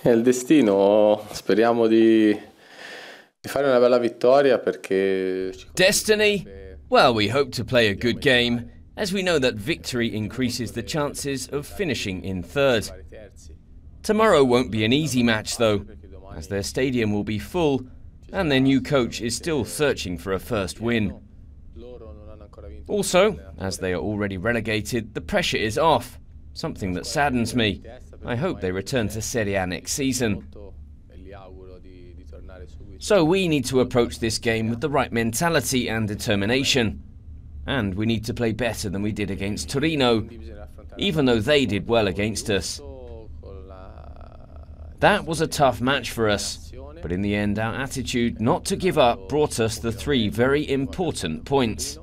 È il destino, speriamo di, di fare una bella vittoria perché... Destiny? Well, we hope to play a good game, as we know that victory increases the chances of finishing in third. Tomorrow won't be an easy match though, as their stadium will be full and their new coach is still searching for a first win. Also, as they are already relegated, the pressure is off, something that saddens me, I hope they return to Serie A next season. So we need to approach this game with the right mentality and determination. And we need to play better than we did against Torino, even though they did well against us. That was a tough match for us, but in the end our attitude not to give up brought us the three very important points.